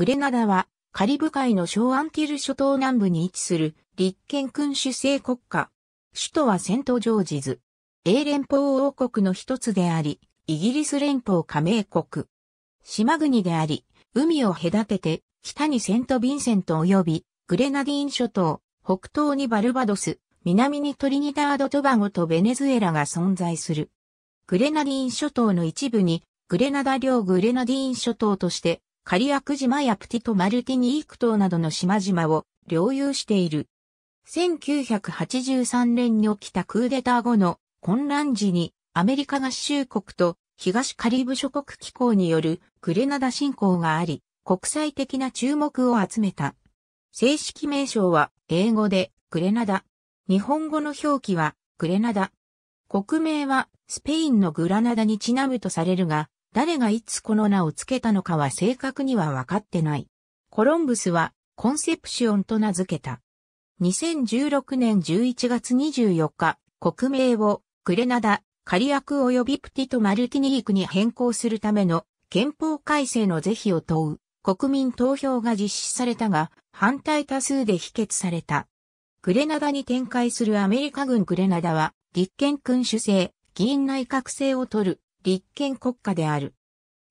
グレナダはカリブ海の小アンティル諸島南部に位置する立憲君主制国家。首都はセントジョージズ。英連邦王国の一つであり、イギリス連邦加盟国。島国であり、海を隔てて、北にセント・ヴィンセント及び、グレナディーン諸島、北東にバルバドス、南にトリニダード・トバゴとベネズエラが存在する。グレナディーン諸島の一部に、グレナダ領グレナディーン諸島として、カリアク島やプティト・マルティニーク島などの島々を領有している。1983年に起きたクーデター後の混乱時にアメリカ合衆国と東カリブ諸国機構によるグレナダ侵攻があり、国際的な注目を集めた。正式名称は英語でグレナダ。日本語の表記はグレナダ。国名はスペインのグラナダにちなむとされるが、誰がいつこの名を付けたのかは正確には分かってない。コロンブスはコンセプシオンと名付けた。2016年11月24日、国名をグレナダ、カリアク及びプティとマルティニークに変更するための憲法改正の是非を問う国民投票が実施されたが、反対多数で否決された。グレナダに展開するアメリカ軍グレナダは、立憲君主制、議員内閣制を取る立憲国家である。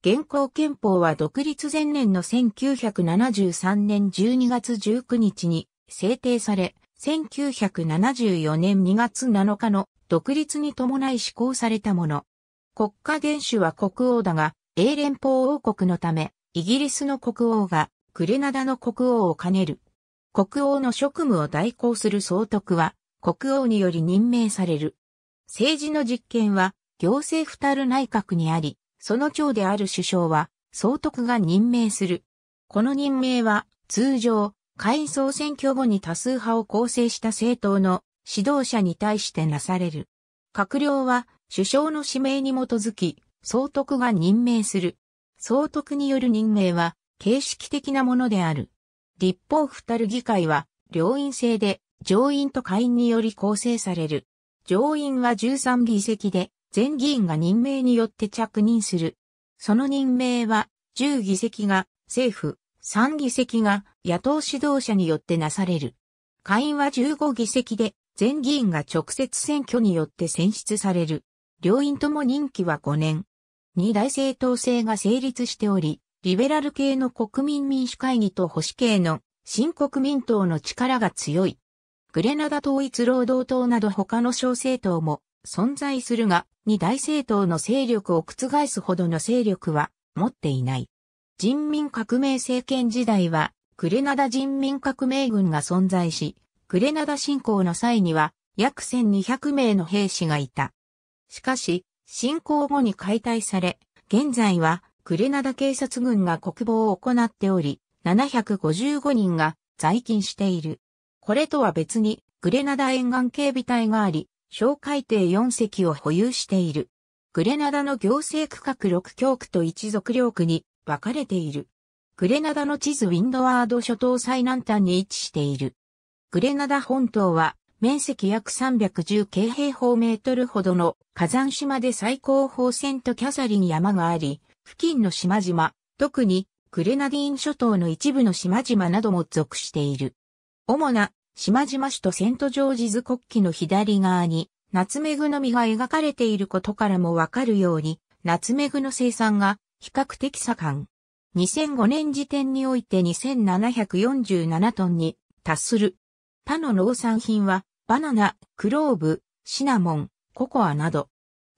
現行憲法は独立前年の1973年12月19日に制定され、1974年2月7日の独立に伴い施行されたもの。国家元首は国王だが、英連邦王国のため、イギリスの国王がグレナダの国王を兼ねる。国王の職務を代行する総督は、国王により任命される。政治の実権は、行政府たる内閣にあり、その長である首相は、総督が任命する。この任命は、通常、会員総選挙後に多数派を構成した政党の指導者に対してなされる。閣僚は、首相の指名に基づき、総督が任命する。総督による任命は、形式的なものである。立法府たる議会は、両院制で、上院と下院により構成される。上院は13議席で、全議員が任命によって着任する。その任命は、10議席が政府、3議席が野党指導者によってなされる。下院は15議席で、全議員が直接選挙によって選出される。両院とも任期は5年。二大政党制が成立しており、リベラル系の国民民主会議と保守系の新国民党の力が強い。グレナダ統一労働党など他の小政党も存在するが、二大政党の勢力を覆すほどの勢力は持っていない。人民革命政権時代は、クレナダ人民革命軍が存在し、クレナダ侵攻の際には、約1200名の兵士がいた。しかし、侵攻後に解体され、現在は、クレナダ警察軍が国防を行っており、755人が在勤している。これとは別に、グレナダ沿岸警備隊があり、小海底4隻を保有している。グレナダの行政区画6教区と一族領区に分かれている。グレナダの地図ウィンドワード諸島最南端に位置している。グレナダ本島は面積約310京平方メートルほどの火山島で最高峰セントキャサリン山があり、付近の島々、特にグレナディーン諸島の一部の島々なども属している。主な島々市とセントジョージズ国旗の左側に、ナツメグの実が描かれていることからもわかるように、ナツメグの生産が比較的盛ん。2005年時点において2747トンに達する。他の農産品は、バナナ、クローブ、シナモン、ココアなど。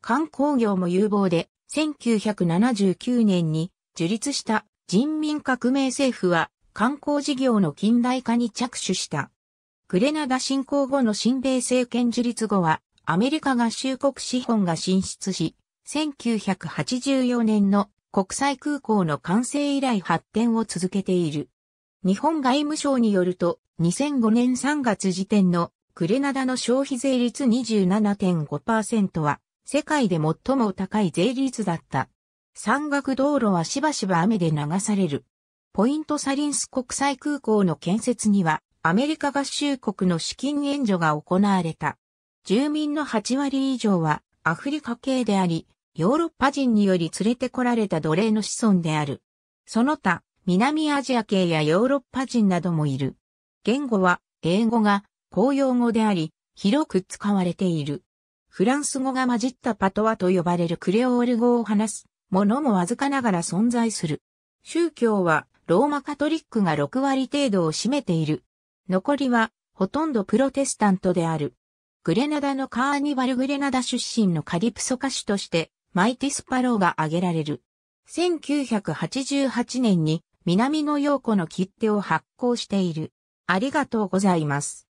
観光業も有望で、1979年に樹立した人民革命政府は観光事業の近代化に着手した。グレナダ侵攻後の新米政権樹立後は、アメリカ合衆国資本が進出し、1984年の国際空港の完成以来発展を続けている。日本外務省によると、2005年3月時点のグレナダの消費税率27.5%は、世界で最も高い税率だった。山岳道路はしばしば雨で流される。ポイントサリンス国際空港の建設には、アメリカ合衆国の資金援助が行われた。住民の8割以上はアフリカ系であり、ヨーロッパ人により連れてこられた奴隷の子孫である。その他、南アジア系やヨーロッパ人などもいる。言語は英語が公用語であり、広く使われている。フランス語が混じったパトワと呼ばれるクレオール語を話すものもわずかながら存在する。宗教はローマカトリックが6割程度を占めている。残りはほとんどプロテスタントである。グレナダのカーニバル・グレナダ出身のカリプソ歌手としてマイティス・パローが挙げられる。1988年に南野陽子の切手を発行している。ありがとうございます。